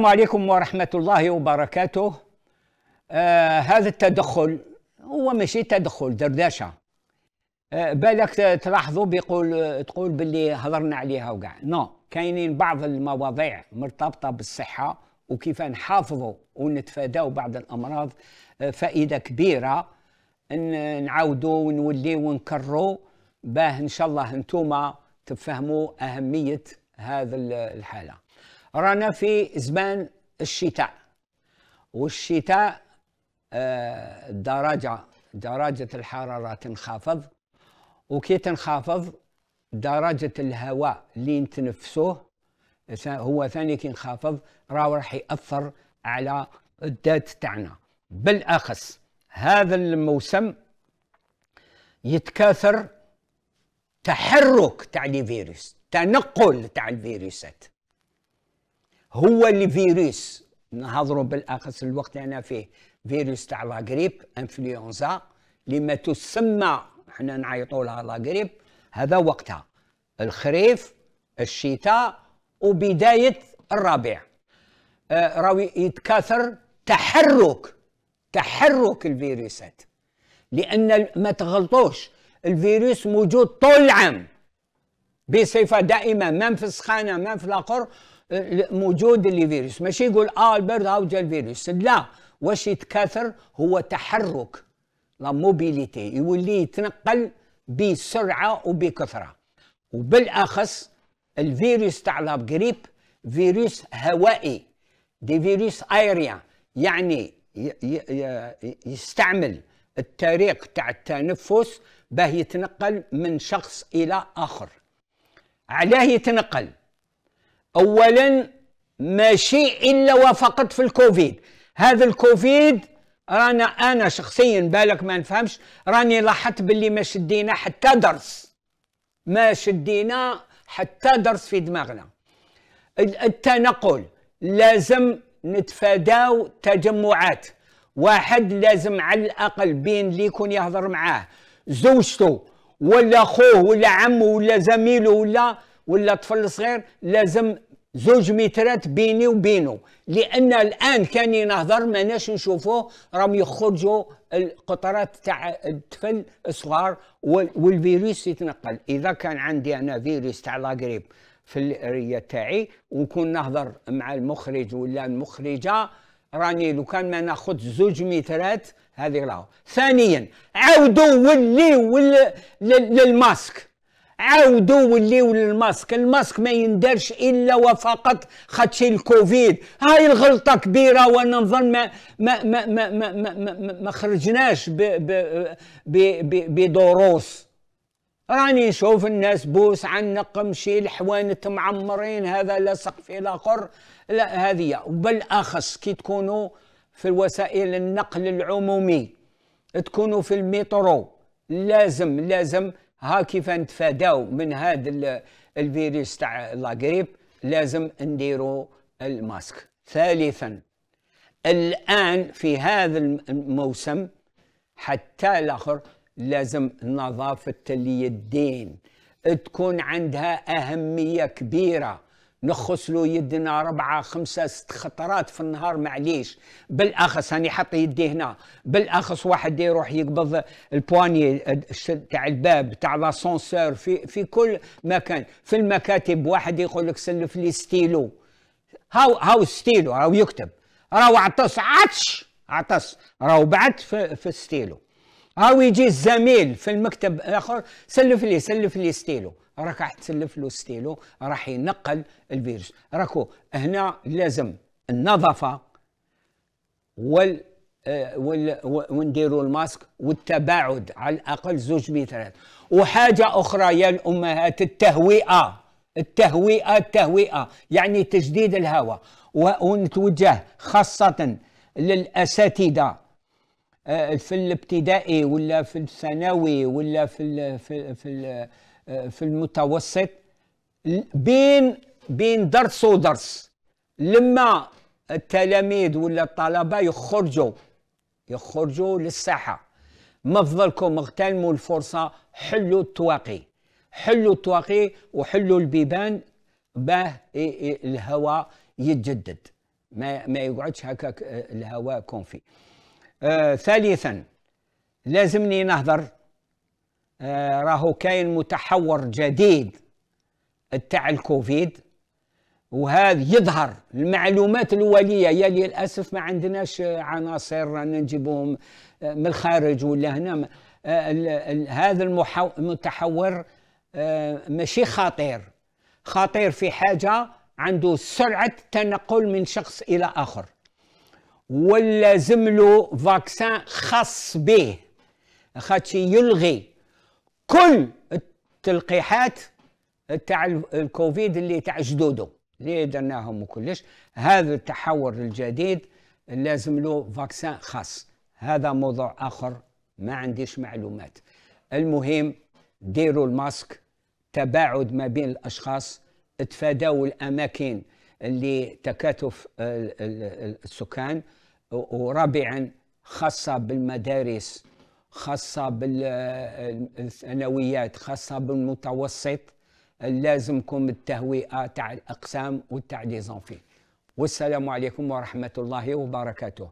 السلام عليكم ورحمة الله وبركاته آه هذا التدخل هو ماشي تدخل دردشة آه بالك تلاحظوا بيقول تقول باللي هضرنا عليها وكاع نو كاينين بعض المواضيع مرتبطة بالصحة وكيف نحافظوا ونتفاداو بعض الأمراض آه، فائدة كبيرة نعاودوا ونولي ونكروا باه إن شاء الله انتوما تفهموا أهمية هذا الحالة رانا في زمان الشتاء والشتاء آه، درجة درجة الحرارة تنخفض وكي تنخفض درجة الهواء اللي نتنفسوه هو ثاني كي نخفض راه راح يأثر على الدات تاعنا بالأخص هذا الموسم يتكاثر تحرك تاع الفيروس تنقل تاع الفيروسات هو اللي فيروس نهضروا بالاخص الوقت اللي انا فيه فيروس تاع لا غريب انفلونزا لما تسمى حنا نعيطوا لها لا غريب هذا وقتها الخريف الشتاء وبدايه الربيع آه راوي يتكاثر تحرك تحرك الفيروسات لان ما تغلطوش الفيروس موجود طول العام بصفه دائمه ما في السخانه ما في الاخر موجود اللي فيروس ماشي يقول اه البرد هاو جا الفيروس لا واش يتكاثر هو تحرك لا موبيليتي يولي يتنقل بسرعه وبكثره وبالاخص الفيروس تاع لابغريب فيروس هوائي دي فيروس ايريا يعني يستعمل الطريق تاع التنفس باه يتنقل من شخص الى اخر علاه يتنقل اولا ماشي الا وفقط في الكوفيد هذا الكوفيد رانا انا شخصيا بالك ما نفهمش راني لاحظت باللي ما شدينا حتى درس ما شدينا حتى درس في دماغنا التنقل لازم نتفاداو تجمعات واحد لازم على الاقل بين اللي يكون يهضر معاه زوجته ولا خوه ولا عمه ولا زميله ولا ولا طفل صغير لازم زوج مترات بيني وبينه لان الان كان نهضر ماناش نشوفوه راهم يخرجوا القطرات تاع الطفل الصغار والفيروس يتنقل اذا كان عندي انا فيروس تاع لاغريب في الريه تاعي ونكون نهضر مع المخرج ولا المخرجه راني لو كان ما ناخذ زوج مترات هذه راهو ثانيا عاودوا ولي للماسك عاودوا وليو للماسك الماسك ما يندرش الا وفقط خاطش الكوفيد هاي الغلطه كبيره وانا نظن ما ما ما ما ما, ما, ما, ما خرجناش بدروس راني نشوف الناس بوس عنق شي الحوانت معمرين هذا لصق في الاخر لا هذه وبالاخص كي تكونوا في وسائل النقل العمومي تكونوا في المترو لازم لازم ها كيف نتفاداو من هذا الفيروس تاع لاغريب لازم نديرو الماسك ثالثا الان في هذا الموسم حتى الاخر لازم نظافه اليدين تكون عندها اهميه كبيره نخسلو يدنا ربعة خمسة ست خطرات في النهار معليش بالأخص هاني حط يدي هنا بالأخص واحد يروح يقبض البواني تاع الباب تاع لاسونسور في, في كل مكان في المكاتب واحد يقول لك سلف لي ستيلو هاو هاو ستيلو راهو يكتب راهو عطس عطش عطس راهو بعت في, في الستيلو هاو يجي الزميل في المكتب الاخر سلف لي سلف لي ستيلو راك راح تسلف له ستيلو راح ينقل الفيروس راكو هنا لازم النظافه وال آه، ونديروا الماسك والتباعد على الاقل زوج مترات وحاجه اخرى يا الامهات التهوئه التهوئه التهوئه يعني تجديد الهواء ونتوجه خاصه للاساتذه آه، في الابتدائي ولا في الثانوي ولا في الـ في الـ في, الـ آه، في المتوسط بين بين درس ودرس لما التلاميذ ولا الطلبه يخرجوا يخرجوا للساحه ما فضلكم اغتنموا الفرصه حلوا التواقي حلوا التواقي وحلوا البيبان باه الهواء يتجدد ما ما يقعدش هكاك آه، الهواء كونفي آه ثالثا لازمني نهضر آه راهو كاين متحور جديد تاع الكوفيد وهذا يظهر المعلومات الأولية يا للأسف ما عندناش عناصر رانا نجيبوهم آه، من الخارج ولا هنا آه، هذا المتحور آه، ماشي خطير خطير في حاجة عنده سرعة تنقل من شخص إلى آخر ولا زملو فاكسان خاص به خاطش يلغي كل التلقيحات تاع الكوفيد اللي تاع جدوده اللي درناهم وكلش هذا التحور الجديد لازم له فاكسان خاص هذا موضوع اخر ما عنديش معلومات المهم ديروا الماسك تباعد ما بين الاشخاص تفاداوا الاماكن اللي تكاتف السكان ورابعا خاصة بالمدارس خاصة بالثانويات خاصة بالمتوسط لازمكم التهوئة تاع الأقسام وتاع لي والسلام عليكم ورحمة الله وبركاته